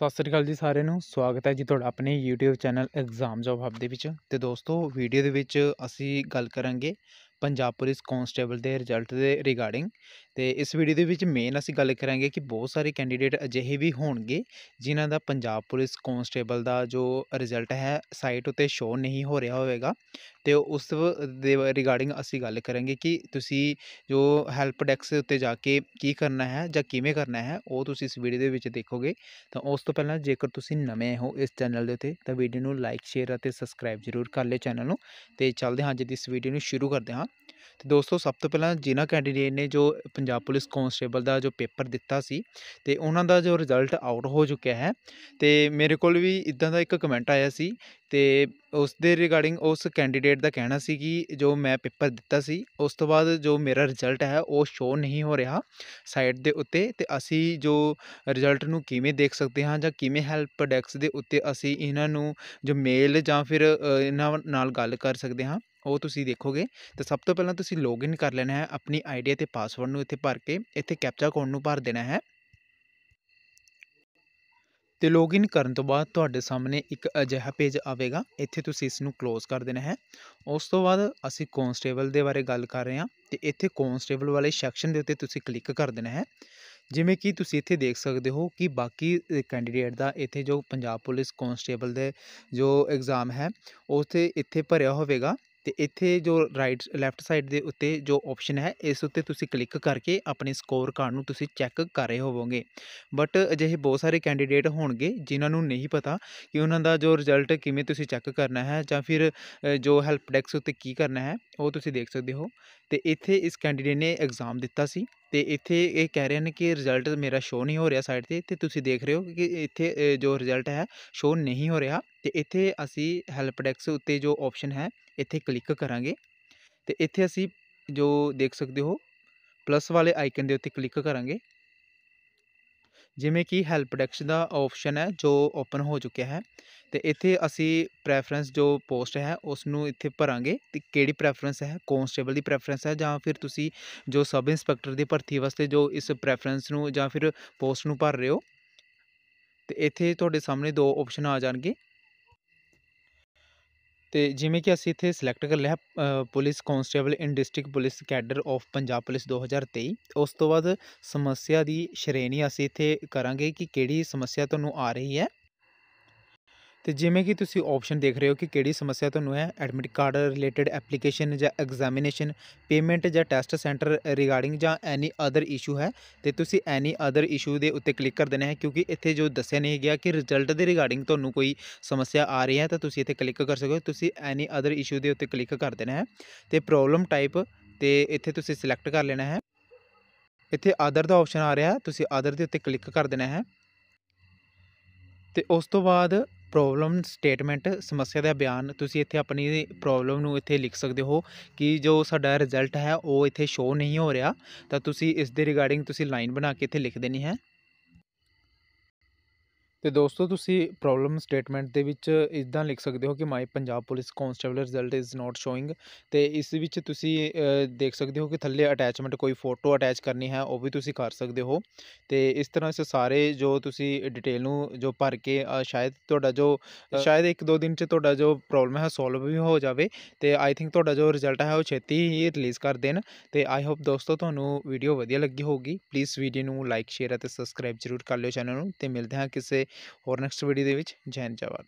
ਸਤਿ ਸ੍ਰੀ ਅਕਾਲ ਜੀ ਸਾਰਿਆਂ ਨੂੰ ਸਵਾਗਤ ਹੈ ਜੀ ਤੁਹਾਡਾ ਆਪਣੇ YouTube channel exam job hub ਦੇ ਵਿੱਚ ਤੇ ਦੋਸਤੋ ਵੀਡੀਓ ਦੇ ਵਿੱਚ ਅਸੀਂ ਗੱਲ ਕਰਾਂਗੇ ਪੰਜਾਬ ਪੁਲਿਸ ਕਾਂਸਟੇਬਲ ਦੇ ਰਿਜ਼ਲਟ ਦੇ ਰਿਗਾਰਡਿੰਗ ਤੇ ਇਸ ਵੀਡੀਓ ਦੇ ਵਿੱਚ ਮੇਨ ਅਸੀਂ ਗੱਲ ਕਰਾਂਗੇ ਕਿ ਬਹੁਤ ਸਾਰੇ ਕੈਂਡੀਡੇਟ ਅਜਿਹੇ ਵੀ ਹੋਣਗੇ ਜਿਨ੍ਹਾਂ ਦਾ ਪੰਜਾਬ ਪੁਲਿਸ ਕਾਂਸਟੇਬਲ ਦਾ ਜੋ ਰਿਜ਼ਲਟ ਹੈ ਸਾਈਟ ਉਤੇ ਸ਼ੋ ਨਹੀਂ ਹੋ ਰਿਹਾ ਹੋਵੇਗਾ ਤੇ ਉਸ ਦੇ ਰਿਗਾਰਡਿੰਗ ਅਸੀਂ ਗੱਲ ਕਰਾਂਗੇ ਕਿ ਤੁਸੀਂ ਜੋ ਹੈਲਪ ਡੈਸਕ ਉੱਤੇ ਜਾ ਕੇ ਕੀ ਕਰਨਾ ਹੈ ਜਾਂ ਕਿਵੇਂ ਕਰਨਾ ਹੈ ਉਹ ਤੁਸੀਂ ਇਸ ਵੀਡੀਓ ਦੇ ਵਿੱਚ ਦੇਖੋਗੇ ਤਾਂ ਉਸ ਤੋਂ ਪਹਿਲਾਂ ਜੇਕਰ ਤੁਸੀਂ ਨਵੇਂ ਹੋ ਇਸ ਚੈਨਲ ਦੇ ਉੱਤੇ ਤਾਂ ਵੀਡੀਓ ਨੂੰ ਲਾਈਕ ਸ਼ੇਅਰ ਅਤੇ ਸਬਸਕ੍ਰਾਈਬ ਜ਼ਰੂਰ ਕਰ ਲਿਓ ਚੈਨਲ ਨੂੰ ਤੇ ਚੱਲਦੇ ਹਾਂ ਅੱਜ ਦੀ ਇਸ ਵੀਡੀਓ ਨੂੰ ਸ਼ੁਰੂ ਕਰਦੇ ਹਾਂ ਤੇ ਦੋਸਤੋ ਸਭ ਤੋਂ ਪਹਿਲਾਂ ਜਿਨ੍ਹਾਂ ਕੈਂਡੀਡੇਟ ਨੇ ਜੋ ਪੰਜਾਬ ਪੁਲਿਸ ਕਾਂਸਟੇਬਲ ਦਾ ਜੋ ਪੇਪਰ ਦਿੱਤਾ ਸੀ ਤੇ ਉਹਨਾਂ ਦਾ ਜੋ ਰਿਜ਼ਲਟ ਆਊਟ ਹੋ ਚੁੱਕਿਆ ਹੈ ਤੇ ਮੇਰੇ ਕੋਲ ਵੀ ਇਦਾਂ ਦਾ ਇੱਕ ਕਮੈਂਟ ਆਇਆ ਸੀ ਤੇ ਉਸ ਦੇ ਰਿਗਾਰਡਿੰਗ ਉਸ ਕੈਂਡੀਡੇਟ ਦਾ ਕਹਿਣਾ ਸੀ ਕਿ ਜੋ ਮੈਂ ਪੇਪਰ ਦਿੱਤਾ ਸੀ ਉਸ ਤੋਂ ਬਾਅਦ ਜੋ ਮੇਰਾ ਰਿਜ਼ਲਟ ਹੈ ਉਹ ਸ਼ੋ ਨਹੀਂ ਹੋ ਰਿਹਾ ਸਾਈਟ ਦੇ ਉੱਤੇ ਤੇ ਅਸੀਂ ਜੋ ਰਿਜ਼ਲਟ ਨੂੰ ਕਿਵੇਂ ਦੇਖ ਸਕਦੇ ਹਾਂ ਜਾਂ ਕਿਵੇਂ ਹੈਲਪ ਡੈਸਕ ਦੇ ਉੱਤੇ ਅਸੀਂ ਇਹਨਾਂ ਨੂੰ ਜੋ ਮੇਲ ਜਾਂ ਫਿਰ ਇਹਨਾਂ ਨਾਲ ਗੱਲ ਕਰ ਸਕਦੇ ਹਾਂ ਉਹ ਤੁਸੀਂ ਦੇਖੋਗੇ ਤੇ ਸਭ ਤੋਂ ਪਹਿਲਾਂ ਤੁਸੀਂ ਲੌਗਇਨ ਕਰ ਲੈਣਾ ਹੈ ਆਪਣੀ ਆਈਡੀ ਤੇ ਪਾਸਵਰਡ ਨੂੰ ਇੱਥੇ ਭਰ ਕੇ ਇੱਥੇ ਕੈਪਚਾ ਕੋਡ ਨੂੰ ਭਰ ਦੇਣਾ ਹੈ ਤੇ ਲੌਗਇਨ ਕਰਨ ਤੋਂ ਬਾਅਦ ਤੁਹਾਡੇ ਸਾਹਮਣੇ ਇੱਕ ਅਜਿਹਾ ਪੇਜ ਆਵੇਗਾ ਇੱਥੇ ਤੁਸੀਂ ਇਸ ਨੂੰ ਕਲੋਜ਼ ਕਰ ਦੇਣਾ ਹੈ ਉਸ ਤੋਂ ਬਾਅਦ ਅਸੀਂ ਕਨਸਟੇਬਲ ਦੇ ਬਾਰੇ ਗੱਲ ਕਰ ਰਹੇ ਹਾਂ ਤੇ ਇੱਥੇ ਕਨਸਟੇਬਲ ਵਾਲੇ ਸੈਕਸ਼ਨ ਦੇ ਉੱਤੇ ਤੁਸੀਂ ਕਲਿੱਕ ਕਰ ਦੇਣਾ ਹੈ ਜਿਵੇਂ ਕਿ ਤੁਸੀਂ ਇੱਥੇ ਦੇਖ ਸਕਦੇ ਹੋ ਕਿ ਬਾਕੀ ਕੈਂਡੀਡੇਟ ਦਾ ਇੱਥੇ ਜੋ ਪੰਜਾਬ ਪੁਲਿਸ ਕਨਸਟੇਬਲ ਦੇ ਜੋ ਐਗਜ਼ਾਮ ਹੈ ਉਸ ਤੇ ਇੱਥੇ ਭਰਿਆ ਹੋਵੇਗਾ ਤੇ ਇੱਥੇ ਜੋ ਰਾਈਟ ਲੈਫਟ ਸਾਈਡ ਦੇ ਉੱਤੇ ਜੋ ਆਪਸ਼ਨ ਹੈ ਇਸ ਉੱਤੇ ਤੁਸੀਂ ਕਲਿੱਕ ਕਰਕੇ ਆਪਣੇ ਸਕੋਰ ਕਾਰਡ ਨੂੰ ਤੁਸੀਂ ਚੈੱਕ ਕਰ ਰਹੇ ਹੋਵੋਗੇ ਬਟ ਅਜਿਹੇ ਬਹੁਤ ਸਾਰੇ ਕੈਂਡੀਡੇਟ ਹੋਣਗੇ ਜਿਨ੍ਹਾਂ ਨੂੰ ਨਹੀਂ ਪਤਾ ਕਿ ਉਹਨਾਂ ਦਾ ਜੋ ਰਿਜ਼ਲਟ ਕਿਵੇਂ ਤੁਸੀਂ ਚੈੱਕ ਕਰਨਾ ਹੈ ਜਾਂ ਫਿਰ ਜੋ ਹੈਲਪ ਡੈਸਕ ਉੱਤੇ ਕੀ ਕਰਨਾ ਹੈ ਉਹ ਤੁਸੀਂ ਦੇਖ ਸਕਦੇ ਹੋ ਤੇ ਇੱਥੇ ਇਸ ਕੈਂਡੀਡੇਟ ਨੇ ਐਗਜ਼ਾਮ ਦਿੱਤਾ ਸੀ ਅਤੇ ਇੱਥੇ ਇਹ ਕਹਿ ਰਹੇ ਨੇ ਕਿ ਰਿਜ਼ਲਟ ਮੇਰਾ ਸ਼ੋ ਨਹੀਂ ਹੋ ਰਿਹਾ ਸਾਈਟ 'ਤੇ ਅਤੇ ਤੁਸੀਂ ਦੇਖ ਰਹੇ ਹੋ ਕਿ ਇੱਥੇ ਜੋ ਰਿਜ਼ਲਟ ਹੈ ਸ਼ੋ ਨਹੀਂ ਹੋ ਰਿਹਾ ਅਤੇ ਇੱਥੇ ਅਸੀਂ ਹੈਲਪ ਡੈਕਸ ਉੱਤੇ ਜੋ ਆਪਸ਼ਨ ਹੈ ਇੱਥੇ ਕਲਿੱਕ ਕਰਾਂਗੇ ਅਤੇ ਇੱਥੇ ਅਸੀਂ ਜੋ ਦੇਖ ਸਕਦੇ ਹੋ ਪਲੱਸ ਵਾਲੇ ਆਈਕਨ ਦੇ ਉੱਤੇ ਕਲਿੱਕ ਕਰਾਂਗੇ ਜਿਵੇਂ ਕਿ ਹੈਲਪ ਡੈਸਕ ਦਾ ਆਪਸ਼ਨ ਹੈ ਜੋ ਓਪਨ ਹੋ ਚੁੱਕਿਆ ਹੈ ਤੇ ਇੱਥੇ ਅਸੀਂ ਪ੍ਰੈਫਰੈਂਸ ਜੋ ਪੋਸਟ ਹੈ ਉਸ ਨੂੰ ਇੱਥੇ ਭਰਾਂਗੇ ਤੇ ਕਿਹੜੀ ਪ੍ਰੈਫਰੈਂਸ ਹੈ ਕਨਸਟੇਬਲ ਦੀ ਪ੍ਰੈਫਰੈਂਸ ਹੈ ਜਾਂ ਫਿਰ ਤੁਸੀਂ ਜੋ ਸਬ ਇੰਸਪੈਕਟਰ ਦੀ ਭਰਤੀ ਵਾਸਤੇ ਜੋ ਇਸ ਪ੍ਰੈਫਰੈਂਸ ਨੂੰ ਜਾਂ ਫਿਰ ਪੋਸਟ ਨੂੰ ਭਰ ਰਹੇ ਹੋ ਤੇ ਇੱਥੇ ਤੁਹਾਡੇ ਸਾਹਮਣੇ ਦੋ ਆਪਸ਼ਨ ਆ ਜਾਣਗੇ ਤੇ ਜਿਵੇਂ ਕਿ ਅਸੀਂ ਇੱਥੇ ਸਿਲੈਕਟ ਕਰ ਲਿਆ police constable in district police cadre of Punjab police 2023 ਉਸ ਤੋਂ ਬਾਅਦ ਸਮੱਸਿਆ ਦੀ ਸ਼੍ਰੇਣੀ ਅਸੀਂ ਇੱਥੇ ਕਰਾਂਗੇ ਕਿ ਕਿਹੜੀ ਸਮੱਸਿਆ ਤੁਹਾਨੂੰ ਆ ਰਹੀ ਹੈ ਤੇ ਜਿਵੇਂ ਕਿ ਤੁਸੀਂ ਆਪਸ਼ਨ ਦੇਖ ਰਹੇ ਹੋ ਕਿ ਕਿਹੜੀ ਸਮੱਸਿਆ ਤੁਹਾਨੂੰ ਹੈ ਐਡਮਿਟ ਕਾਰਡ ਰਿਲੇਟਡ ਐਪਲੀਕੇਸ਼ਨ ਜਾਂ ਐਗਜ਼ਾਮੀਨੇਸ਼ਨ ਪੇਮੈਂਟ ਜਾਂ ਟੈਸਟ ਸੈਂਟਰ ਰਿਗਾਰਡਿੰਗ ਜਾਂ ਐਨੀ ਅਦਰ ਇਸ਼ੂ ਹੈ ਤੇ ਤੁਸੀਂ ਐਨੀ ਅਦਰ ਇਸ਼ੂ ਦੇ ਉੱਤੇ ਕਲਿੱਕ ਕਰ ਦੇਣਾ ਹੈ ਕਿਉਂਕਿ ਇੱਥੇ ਜੋ ਦੱਸਿਆ ਨਹੀਂ ਗਿਆ ਕਿ ਰਿਜ਼ਲਟ ਦੇ ਰਿਗਾਰਡਿੰਗ ਤੁਹਾਨੂੰ ਕੋਈ ਸਮੱਸਿਆ ਆ ਰਹੀ ਹੈ ਤਾਂ ਤੁਸੀਂ ਇੱਥੇ ਕਲਿੱਕ ਕਰ ਸਕਦੇ ਹੋ ਤੁਸੀਂ ਐਨੀ ਅਦਰ ਇਸ਼ੂ ਦੇ ਉੱਤੇ ਕਲਿੱਕ ਕਰ ਦੇਣਾ ਹੈ ਤੇ ਪ੍ਰੋਬਲਮ ਟਾਈਪ ਤੇ ਇੱਥੇ ਤੁਸੀਂ ਸਿਲੈਕਟ ਕਰ ਲੈਣਾ ਹੈ ਇੱਥੇ ਆਦਰ ਦਾ ਆਪਸ਼ਨ ਆ ਰਿਹਾ ਤੁਸੀਂ ਆਦਰ ਦੇ ਉੱਤੇ ਕਲਿੱਕ ਕਰ ਦੇਣਾ ਹੈ ਤੇ ਉਸ ਤੋਂ ਬਾਅਦ ਪ੍ਰੋਬਲਮ ਸਟੇਟਮੈਂਟ ਸਮੱਸਿਆ ਦਾ ਬਿਆਨ ਤੁਸੀਂ ਇੱਥੇ ਆਪਣੀ ਪ੍ਰੋਬਲਮ ਨੂੰ ਇੱਥੇ ਲਿਖ ਸਕਦੇ ਹੋ ਕਿ ਜੋ ਸਾਡਾ ਰਿਜ਼ਲਟ ਹੈ ਉਹ ਇੱਥੇ ਸ਼ੋ ਨਹੀਂ ਹੋ ਰਿਹਾ ਤਾਂ ਤੁਸੀਂ ਇਸ ਦੇ ਰਿਗਾਰਡਿੰਗ ਤੁਸੀਂ ਲਾਈਨ ਬਣਾ ਕੇ ਇੱਥੇ ਲਿਖ ਦੇਣੀ ਹੈ ਤੇ ਦੋਸਤੋ ਤੁਸੀਂ ਪ੍ਰੋਬਲਮ ਸਟੇਟਮੈਂਟ ਦੇ ਵਿੱਚ ਇਦਾਂ ਲਿਖ ਸਕਦੇ ਹੋ ਕਿ my Punjab police constable result is not showing ਤੇ ਇਸ ਵਿੱਚ ਤੁਸੀਂ ਦੇਖ ਸਕਦੇ ਹੋ ਕਿ ਥੱਲੇ ਅਟੈਚਮੈਂਟ ਕੋਈ ਫੋਟੋ ਅਟੈਚ ਕਰਨੀ ਹੈ ਉਹ ਵੀ ਤੁਸੀਂ ਕਰ ਸਕਦੇ ਹੋ ਤੇ ਇਸ ਤਰ੍ਹਾਂ ਸੇ ਸਾਰੇ ਜੋ ਤੁਸੀਂ ਡਿਟੇਲ ਨੂੰ ਜੋ ਭਰ ਕੇ ਸ਼ਾਇਦ ਤੁਹਾਡਾ ਜੋ ਸ਼ਾਇਦ ਇੱਕ ਦੋ ਦਿਨ ਚ ਤੁਹਾਡਾ ਜੋ ਪ੍ਰੋਬਲਮ ਹੈ ਸੋਲਵ ਵੀ ਹੋ ਜਾਵੇ ਤੇ ਆਈ ਥਿੰਕ ਤੁਹਾਡਾ ਜੋ ਰਿਜ਼ਲਟ ਹੈ ਉਹ ਛੇਤੀ ਹੀ ਰਿਲੀਜ਼ ਕਰ ਦੇਣ ਤੇ ਆਈ ਹੋਪ ਦੋਸਤੋ ਤੁਹਾਨੂੰ ਵੀਡੀਓ ਵਧੀਆ ਲੱਗੀ ਹੋਊਗੀ ਪਲੀਜ਼ ਵੀਡੀਓ ਨੂੰ ਲਾਈਕ ਸ਼ੇਅਰ ਅਤੇ ਸਬਸਕ੍ਰਾਈਬ ਜ਼ਰੂਰ ਕਰ ਲਿਓ ਚੈਨਲ ਨੂੰ ਤੇ ਮਿਲਦੇ ਹਾਂ ਕਿਸੇ ਹੋਰ ਨੈਕਸਟ ਵੀਡੀਓ ਦੇ ਵਿੱਚ ਜੈਨ ਹਿੰਦ